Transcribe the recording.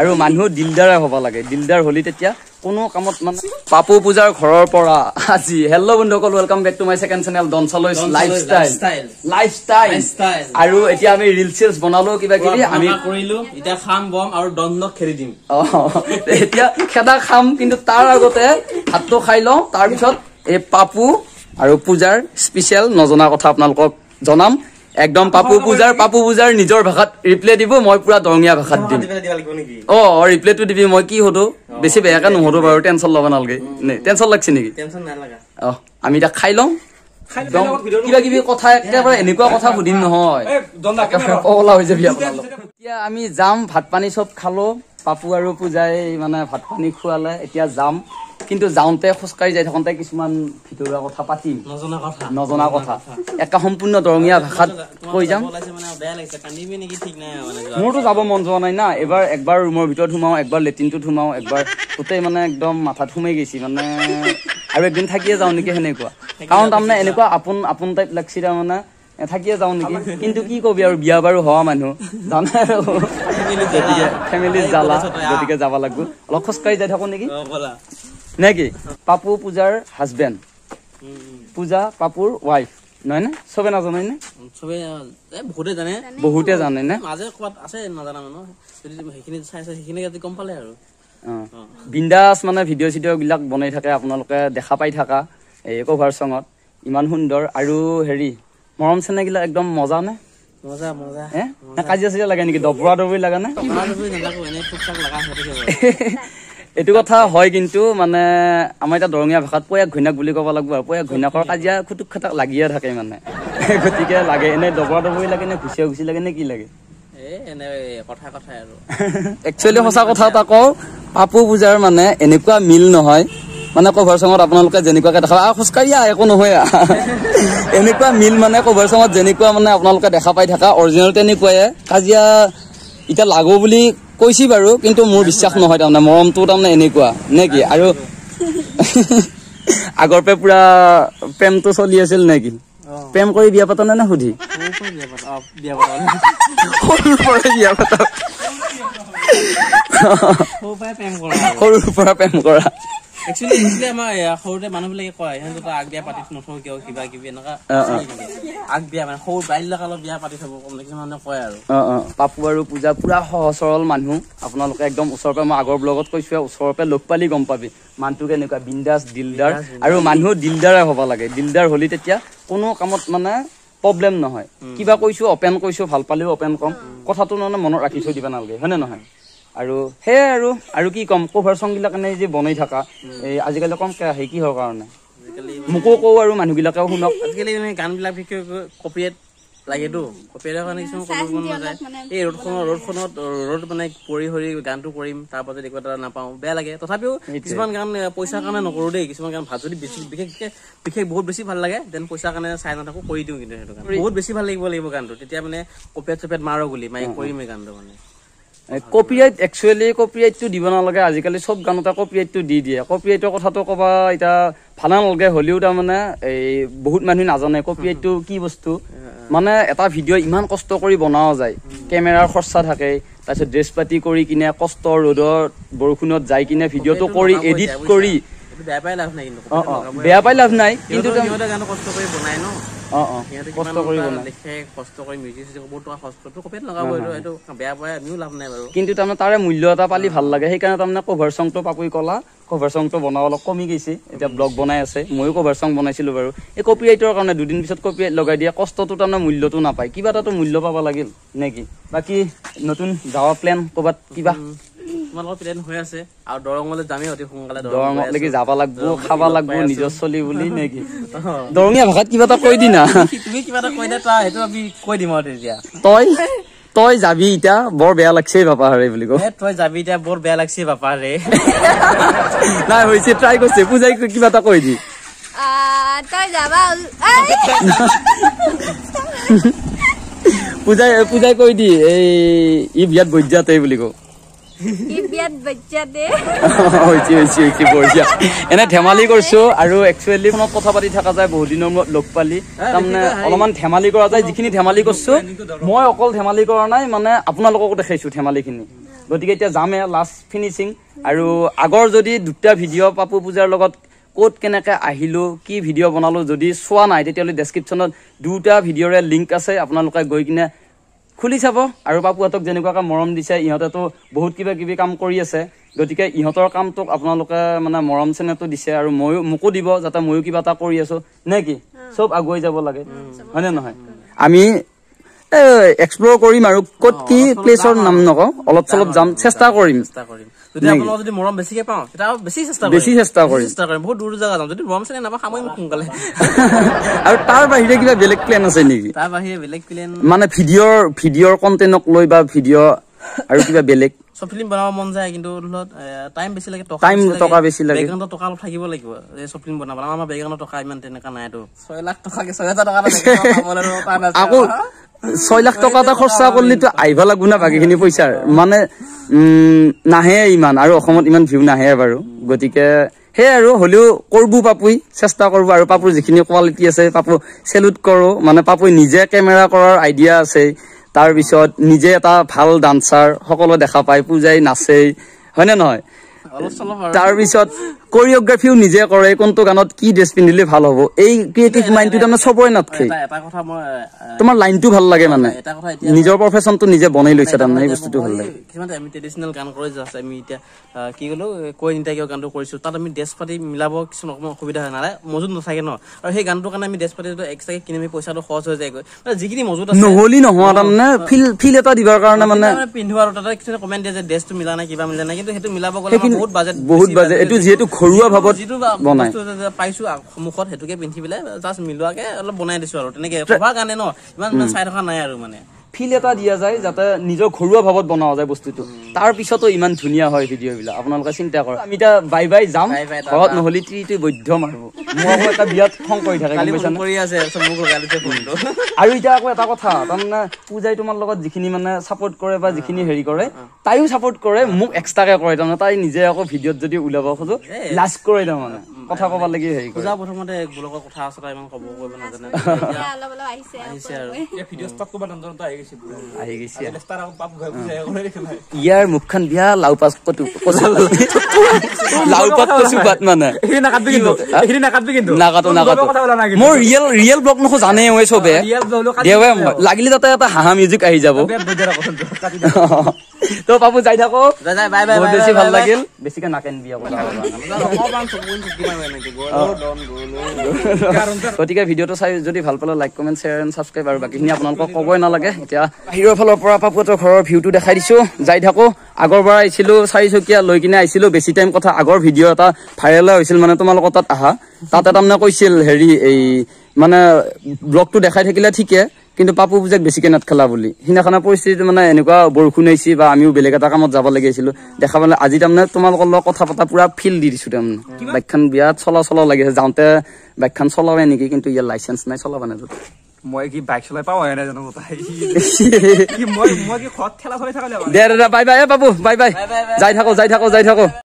আৰু মানুহ দিলদাৰ হ'ব লাগে দিলদাৰ হলি তেতিয়া কোনো কামত মানে পাপু পূজাৰ ঘৰৰ পৰা আজি হেল্ল' বন্ধুসকল welcome back to my second channel দনচলৈ লাইফ ষ্টাইল লাইফ ষ্টাইল আৰু এতিয়া আমি ৰিলচ চিলচ বনালো কিবা কিবি আমি কৰিলো এতিয়া খাম বম আৰু দণ্ডক খেলি দিম অঁ এতিয়া খেদা খাম কিন্তু তাৰ আগতে ভাতটো খাই লওঁ তাৰপিছত এই পাপু আৰু পূজাৰ স্পেচিয়েল নজনা কথা আপোনালোকক জনাম একদম পাপু পূজাৰ পাপু পূজাৰ নিজৰ ভাষাত ৰিপ্লে দিব মই পুৰা দৰঙীয়া ভাষাত দিম অ ৰিপ্লেটো দিবি মই কি সোধো বেছি বেয়াকৈ নোসোধো বাৰু টেনচন ল'ব নালাগে টেনচন লাগছে নেকি অহ আমি এতিয়া খাই লওঁ আমি যাম ভাত পানী চব খালো পাপু আৰু পূজাই মানে ভাত পানী খোৱালে এতিয়া যাম কিন্তু যাওঁতে খোজকাঢ়ি যাই থাকোঁতে কিছুমান ভিতৰুৱা কথা পাতিম নজনা কথা একে সম্পূৰ্ণ দৰঙীয়া ভাষাত কৈ যাম মোৰতো যাব মন যোৱা নাই না এবাৰ একবাৰ ৰুমৰ ভিতৰত সোমাওঁ একবাৰ লেট্ৰিনটোত সোমাওঁ একবাৰ গোটেই মানে একদম মাথাত সোমাই গৈছে মানে আৰু একদিন থাকিয়ে যাওঁ নেকি সেনেকুৱা কাৰণ তাৰমানে এনেকুৱা আপোন আপোন টাইপ লাগিছে তাৰমানে থাকিয়ে যাওঁ নেকি কিন্তু কি কবি আৰু বিয়া বাৰু হোৱা মানুহ জানে আৰু ফেমিলি জালা গতিকে যাব লাগব অলপ খোজকাঢ়ি যাই থাকো নেকি নে কি পাপু পূজাৰ হাজবেণ্ড পূজা পাপুৰ ৱাইফ নহয়নে চবে নাজানে বহুতে জানে নে বিন্দাচ মানে ভিডিঅ' চিডিঅ' বিলাক বনাই থাকে আপোনালোকে দেখা পাই থাকা এই কভাৰ চঙত ইমান সুন্দৰ আৰু হেৰি মৰম চেনেহ গিলা একদম মজা নে মজা মজা কাজিয়া চাজিয়া লাগে নেকি দবৰা দবৰি লাগে নে এইটো কথা হয় কিন্তু মানে আমাৰ এতিয়া দৰঙীয়া ভাষাত পয়া ঘৈণাক বুলি ক'ব লাগিব আৰু পয়া ঘৈণাকৰ কাজিয়া খুটুক খাটাক লাগিয়ে থাকে মানে গতিকে লাগে এনে দবৰা ডবৰি লাগে নে ঘুচিয়া গুচি লাগে নে কি লাগে একচুৱেলি সঁচা কথা এটা কওঁ পাপু পূজাৰ মানে এনেকুৱা মিল নহয় মানে কভাৰ চঙত আপোনালোকে যেনেকুৱাকে দেখা পায় খোজকাঢ়িয়া একো নহয় এনেকুৱা মিল মানে কভাৰ চঙত যেনেকুৱা মানে আপোনালোকে দেখা পাই থাকা অৰিজিনেল তেনেকুৱাই কাজিয়া এতিয়া লাগো বুলি কৈছি বাৰু কিন্তু মোৰ বিশ্বাস নহয় তাৰমানে মৰমটো তাৰমানে এনেকুৱা নে কি আৰু আগৰ পৰা পুৰা প্ৰেমটো চলি আছিল নেকি প্ৰেম কৰি বিয়া পাতনে নে সুধি সৰুৰ পৰা প্ৰেম কৰা আগ পাপু আৰু পূজা পুৰা সহজ সৰল মানুহ আপোনালোকে একদম ওচৰৰ পৰা মই আগৰ ব্লগত কৈছো ওচৰৰ পৰা লগ পালি গম পাবি মানুহটো কেনেকুৱা বিন্দাছ দিলদাৰ আৰু মানুহ দিলদাৰে হ'ব লাগে দিলদাৰ হ'লে তেতিয়া কোনো কামত মানে প্ৰব্লেম নহয় কিবা কৈছো অপেন কৈছোঁ ভাল পালেও অপেন ক'ম কথাটো মানে মনত ৰাখি থৈ দিব নালাগে হয় নে নহয় আৰু সেয়াই আৰু আৰু কি কম কভাৰ চং গিলাক এনে যে বনাই থাকা এই আজিকালি কমকে আহে কি হোৱাৰ কাৰণে মোকো কওঁ আৰু মানুহবিলাকেও শুনক আজিকালি মানে লাগেতো কপিয়াৰ কিছুমান পৰি গানটো কৰিম তাৰ একো এটা নাপাওঁ বেয়া লাগে তথাপিও কিছুমান গান পইচাৰ কাৰণে নকৰোঁ দেই কিছুমান গান ভাল যদি বিশেষকে বিশেষ বহুত বেছি ভাল লাগে দেন পইচাৰ কাৰণে চাই নাথাকোঁ কৰি দিওঁ কিন্তু সেইটো গান বহুত বেছি ভাল লাগিব লাগিব তেতিয়া মানে কপিয়াত চপিয়াত মাৰ গুলি মাৰি কৰিম এই গানটো মানে কপি কপিৰাইট কপি আইটটো দিব নালাগে আজিকালি চব গানতে কপিৰাইটটো দি দিয়ে কপিৰাইটৰ কথাটো ক'বা এতিয়া ভালে নালাগে হ'লেও তাৰমানে এই বহুত মানুহে নাজানে কপিৰাইটটো কি বস্তু মানে এটা ভিডিঅ' ইমান কষ্ট কৰি বনাব যায় কেমেৰাৰ খৰচা থাকে তাৰপিছত ড্ৰেছ পাতি কৰি কিনে কষ্ট ৰ'দত বৰষুণত যাই কিনে ভিডিঅ'টো কৰি এডিট কৰি বেয়া পাই লাভ নাই বেয়া পাই লাভ নাই কিন্তু কিন্তু তাৰমানে তাৰে মূল্য এটা পালি ভাল লাগে সেইকাৰণে তাৰমানে কভাৰ চংটো পাকৈ কলা কভাৰ চংটো বনাব অলপ কমি গৈছে এতিয়া ব্লগ বনাই আছে ময়ো কভাৰ চং বনাইছিলো বাৰু এই কপি ৰাইটৰ কাৰণে দুদিন পিছত কপি ৰাইট লগাই দিয়া কষ্টটো তাৰমানে মূল্যটো নাপায় কিবা এটাতো মূল্য পাব লাগিল নেকি বাকী নতুন যাৱা প্লেন কবাত কিবা তই যাবি এতিয়া বৰ বেয়া লাগছে বাপা হাৰে বুলি কয় তই যাবি এতিয়া বৰ বেয়া লাগছে বাপা হাৰে নাই হৈছে ট্ৰাই কৰিছে পূজাই কিবা এটা কৈ দি পূজাই পূজাই কৈ দি এই ই বিয়াত বৈদ্যাতে বুলি কয় এনে ধেমালি কৰিছো আৰু একচুৱেলি ফোনত কথা পাতি থকা যায় বহুত দিনৰ মূৰত লগ পালি তাৰমানে অলপমান ধেমালি কৰা যায় যিখিনি ধেমালি কৰিছো মই অকল ধেমালি কৰা নাই মানে আপোনালোককো দেখাইছো ধেমালিখিনি গতিকে এতিয়া যামে লাষ্ট ফিনিচিং আৰু আগৰ যদি দুটা ভিডিঅ' পাপু পূজাৰ লগত ক'ত কেনেকৈ আহিলোঁ কি ভিডিঅ' বনালোঁ যদি চোৱা নাই তেতিয়াহ'লে ডেছক্ৰিপশ্যনত দুটা ভিডিঅ'ৰে লিংক আছে আপোনালোকে গৈ কিনে খুলি চাব আৰু বাপুহঁতক যেনেকুৱাকৈ মৰম দিছে ইহঁতেতো বহুত কিবা কিবি কাম কৰি আছে গতিকে ইহঁতৰ কামটোক আপোনালোকে মানে মৰম চেনেহটো দিছে আৰু ময়ো মোকো দিব যাতে ময়ো কিবা এটা কৰি আছো নে কি চব আগুৱাই যাব লাগে হয়নে নহয় আমি এক্সপ্লোৰ কৰিম আৰু কত কি প্লেচৰ নাম নকওঁ অলপ চলপ যাম চেষ্টা কৰিম আৰু তাৰ বাহিৰে কিবা বেলেগ প্লেন আছে নেকি মানে ভিডিঅ'ৰ ভিডিঅ'ৰ কণ্টেণ্টক লৈ বা ভিডিঅ' আৰু কিবা বেলেগ আকৌ ছয় লাখ টকা এটা খৰচা কৰিলেতো আহিব লাগব না বাকীখিনি পইচাৰ মানে নাহে ইমান আৰু অসমত ইমান ভিউ নাহে বাৰু গতিকে সেই আৰু হলেও কৰবো পাপুই চেষ্টা কৰো আৰু পাপুৰ যিখিনি কোৱালিটি আছে পাপু চেলুট কৰো মানে পাপুই নিজে কেমেৰা কৰাৰ আইডিয়া আছে তাৰপিছত নিজে এটা ভাল ডান্সাৰ সকলো দেখা পায় পূজাই নাচেই হয়নে নহয় তাৰপিছত কোৰিওগ্ৰাফিও নিজে কৰে কোনটো গানত কি ড্ৰেছ পিন্ধিলে ভাল হব এই ক্রিয়েটিভ মাইন্ডটো তো আমরা সবাই না লাইনটো ভাল লাগে মানে নিজের প্রফেশন নিজে বনাই লৈছে তাৰ মানে বস্তুটো ভাল লাগে ন সেই আমি ড্ৰেস পাতি আমি পইচাটো খৰচ হৈ যায় যিখিনি মজুদ আছে নহয় তাৰ দিবৰ কাৰণে মানে পিন্ধো আৰু তাতে কিছু দিয়ে মিলা নাই কিবা মিলা নাই কিন্তু সেইটো মিলাব বহুত বাজেট বহুত বাজেট ঘৰুৱা ভাৱত পাইছো সন্মুখত সেইটোকে পিন্ধি পেলাই জাষ্ট মিলোৱাকে অলপ বনাই দিছো আৰু তেনেকে সভাৰ কাৰণে ন ইমান চাই থকা নাই আৰু মানে ফিল এটা দিয়া যায় যাতে নিজৰ ঘৰুৱা ভাৱত বনোৱা যায় বস্তুটো তাৰ পিছতো ইমান ধুনীয়া হয় ভিডিঅ' বিলাক আপোনালোকে চিন্তা কৰক আমি এতিয়া বাই বাই যাম ঘৰত নহলি তিৰিটো বৈধ মাৰো মোৰ এটা বিয়াত খং কৰি থাকে আৰু এতিয়া আকৌ এটা কথা তাৰমানে পূজাই তোমাৰ লগত যিখিনি মানে ছাপৰ্ট কৰে বা যিখিনি হেৰি কৰে তাইও ছাপৰ্ট কৰে মোক এক্সট্ৰাকে কৰে তাই নিজে আকৌ ভিডিঅ'ত যদি উলাব খোজো লাজ কৰে মানে কথা কবা লাগি হেই পূজা প্রথমতে গুলক কথা আছে তাই মান কব কইব না জানে আলো বলে আইছে আইছে আর এ ভিডিও স্টপ কবা দন্দন তো আই গেছি আই গেছি আর স্টার আপ বাপ গয় বুঝাই করে রেখে ভাই ইয়ার মুখখান বিয়া লাউপাস কত কোজাল লাউপাস তো সুবাত মানে হি না কাটবি কিন্তু হি না কাটবি কিন্তু না কাটো না কাটো মো রিয়েল রিয়েল ব্লগ নখ জানে ওই সবে দেবে লাগিলে তাতে এটা হাহা মিউজিক আহি যাব দেবে কথা কাটি দাও তো পাপু যাই থাকো বেছি ভাল লাগিল বেছিকে নাকেন গতিকে ভিডিঅ'টো চাই যদি ভাল পালে like comment share and subscribe আৰু বাকীখিনি আপোনালোকক ক'বই নালাগে এতিয়া বাহিৰৰ ফালৰ পৰা পাপুহঁতৰ ঘৰৰ ভিউটো দেখাই দিছো যাই থাকো আগৰ পৰা আহিছিলোঁ চাৰিচকীয়া লৈ কিনে আহিছিলোঁ বেছি টাইম কথা আগৰ ভিডিঅ' এটা ভাইৰেলে হৈছিল মানে তোমালোকৰ তাত আহা তাতে তাৰমানে কৈছিল হেৰি এই মানে ব্লগটো দেখাই থাকিলে ঠিকে কিন্তু পাপু পূজাক বেছিকে নাটখেলা বুলি সিদিনাখনৰ পৰিস্থিতি মানে এনেকুৱা বৰষুণ আহিছে বা আমিও বেলেগ এটা কামত যাব লাগি আছিলো দেখা পালে আজি তাৰমানে তোমালোকৰ লগত কথা পতা পুৰা ফিল দি দিছো তাৰমানে বাইকখন বিৰাট চলা চলা লাগি আছে যাওঁতে বাইকখন চলাবাই নেকি কিন্তু ইয়াৰ লাইচেঞ্চ নাই চলাবা নাই দে দাদা বাই বাই এ পাপু বাই বাই যাই থাকো যাই থাকো যাই থাকো